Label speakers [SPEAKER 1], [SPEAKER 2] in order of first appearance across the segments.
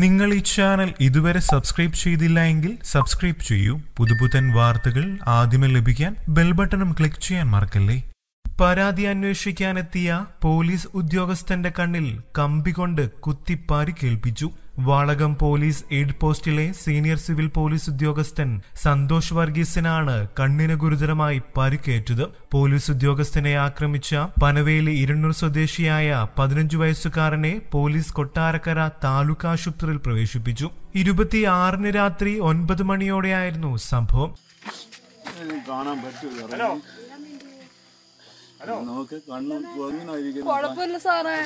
[SPEAKER 1] നിങ്ങൾ ഈ ചാനൽ ഇതുവരെ സബ്സ്ക്രൈബ് ചെയ്തില്ല എങ്കിൽ സബ്സ്ക്രൈബ് ചെയ്യൂ പുതുപുത്തൻ വാർത്തകൾ ആദ്യമേ ലഭിക്കാൻ ബെൽ ബട്ടണും ക്ലിക്ക് ചെയ്യാൻ മറക്കല്ലേ പരാതി അന്വേഷിക്കാനെത്തിയ പോലീസ് ഉദ്യോഗസ്ഥന്റെ കണ്ണിൽ കമ്പി കൊണ്ട് കുത്തിപ്പാരി കേൾപ്പിച്ചു വാളകം പോലീസ് എയ്ഡ് പോസ്റ്റിലെ സീനിയർ സിവിൽ പോലീസ് ഉദ്യോഗസ്ഥൻ സന്തോഷ് വർഗീസിനാണ് കണ്ണിന് ഗുരുതരമായി പരിക്കേറ്റത് പോലീസ് ഉദ്യോഗസ്ഥനെ ആക്രമിച്ച പനവേലി ഇരുന്നൂർ സ്വദേശിയായ പതിനഞ്ചു വയസ്സുകാരനെ പോലീസ് കൊട്ടാരക്കര താലൂക്ക് ആശുപത്രിയിൽ പ്രവേശിപ്പിച്ചു ഇരുപത്തിയാറിന് രാത്രി ഒൻപത് മണിയോടെയായിരുന്നു സംഭവം നമുക്ക് കണ്ണു കുഴപ്പമില്ല സാറേ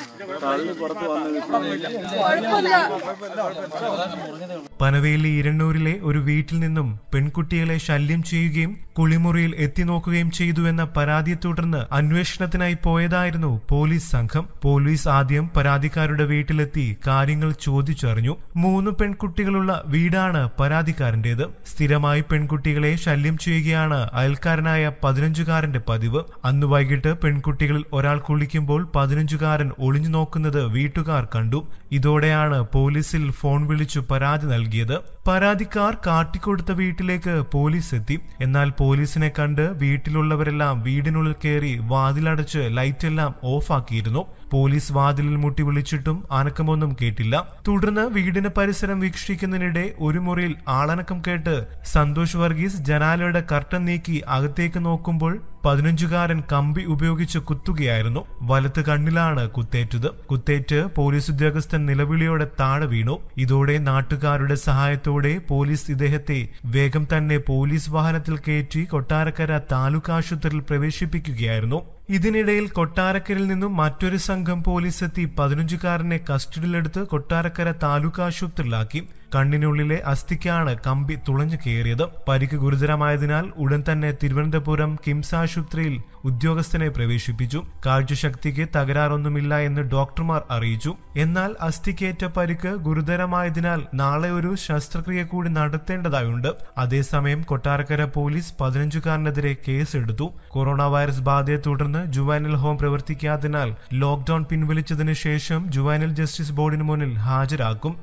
[SPEAKER 1] പനവേലി ഇരണ്ണൂരിലെ ഒരു വീട്ടിൽ നിന്നും പെൺകുട്ടികളെ ശല്യം ചെയ്യുകയും കുളിമുറിയിൽ എത്തി ചെയ്തു ചെയ്തുവെന്ന പരാതിയെ തുടർന്ന് അന്വേഷണത്തിനായി പോയതായിരുന്നു പോലീസ് സംഘം പോലീസ് ആദ്യം പരാതിക്കാരുടെ വീട്ടിലെത്തി കാര്യങ്ങൾ ചോദിച്ചറിഞ്ഞു മൂന്ന് പെൺകുട്ടികളുള്ള വീടാണ് പരാതിക്കാരന്റേത് സ്ഥിരമായി പെൺകുട്ടികളെ ശല്യം ചെയ്യുകയാണ് അയൽക്കാരനായ പതിനഞ്ചുകാരന്റെ പതിവ് അന്ന് വൈകിട്ട് കേട്ട് പെൺകുട്ടികളിൽ ഒരാൾ കുളിക്കുമ്പോൾ പതിനഞ്ചുകാരൻ ഒളിഞ്ഞു നോക്കുന്നത് വീട്ടുകാർ കണ്ടു ഇതോടെയാണ് പോലീസിൽ ഫോൺ വിളിച്ചു പരാതി നൽകിയത് പരാതിക്കാർ കാട്ടിക്കൊടുത്ത വീട്ടിലേക്ക് പോലീസ് എത്തി എന്നാൽ പോലീസിനെ കണ്ട് വീട്ടിലുള്ളവരെല്ലാം വീടിനുള്ളിൽ കയറി വാതിലടച്ച് ലൈറ്റെല്ലാം ഓഫാക്കിയിരുന്നു പോലീസ് വാതിലിൽ മുട്ടി വിളിച്ചിട്ടും അനക്കമൊന്നും കേട്ടില്ല തുടർന്ന് വീടിന് പരിസരം വീക്ഷിക്കുന്നതിനിടെ ഒരു മുറിയിൽ ആളനക്കം കേട്ട് സന്തോഷ് വർഗീസ് ജനാലയുടെ കർട്ടൻ നീക്കി അകത്തേക്ക് നോക്കുമ്പോൾ പതിനഞ്ചുകാരൻ കമ്പി ഉപയോഗിച്ച് കുത്തുകയായിരുന്നു വലത്ത് കണ്ണിലാണ് കുത്തേറ്റത് കുത്തേറ്റ് പോലീസ് ഉദ്യോഗസ്ഥൻ നിലവിളിയോടെ താഴെ വീണു ഇതോടെ നാട്ടുകാരുടെ സഹായത്തോടെ നടപടിയോടെ പോലീസ് ഇദ്ദേഹത്തെ വേഗം തന്നെ പോലീസ് വാഹനത്തിൽ കയറ്റി കൊട്ടാരക്കര താലൂക്ക് ആശുപത്രിയിൽ പ്രവേശിപ്പിക്കുകയായിരുന്നു ഇതിനിടയിൽ കൊട്ടാരക്കരയിൽ നിന്നും മറ്റൊരു സംഘം പോലീസ് എത്തി പതിനഞ്ചുകാരനെ കസ്റ്റഡിയിലെടുത്ത് കൊട്ടാരക്കര താലൂക്ക് ആശുപത്രിയിലാക്കി കണ്ണിനുള്ളിലെ അസ്ഥിക്കാണ് കമ്പി തുളഞ്ഞു കയറിയത് പരിക്ക് ഗുരുതരമായതിനാൽ ഉടൻ തന്നെ തിരുവനന്തപുരം കിംസ് ആശുപത്രിയിൽ ഉദ്യോഗസ്ഥനെ പ്രവേശിപ്പിച്ചു കാഴ്ചശക്തിക്ക് തകരാറൊന്നുമില്ല എന്ന് ഡോക്ടർമാർ അറിയിച്ചു എന്നാൽ അസ്ഥിക്കേറ്റ പരിക്ക് ഗുരുതരമായതിനാൽ നാളെ ഒരു ശസ്ത്രക്രിയ കൂടി നടത്തേണ്ടതായുണ്ട് അതേസമയം കൊട്ടാരക്കര പോലീസ് പതിനഞ്ചുകാരനെതിരെ കേസെടുത്തു കൊറോണ വൈറസ് ബാധയെ തുടർന്ന് തുടർന്ന് ജുവാനൽ ഹോം പ്രവർത്തിക്കാത്തതിനാൽ ലോക്ഡൌൺ പിൻവലിച്ചതിന് ശേഷം ജുവാനൽ ജസ്റ്റിസ് ബോർഡിന് മുന്നിൽ ഹാജരാക്കും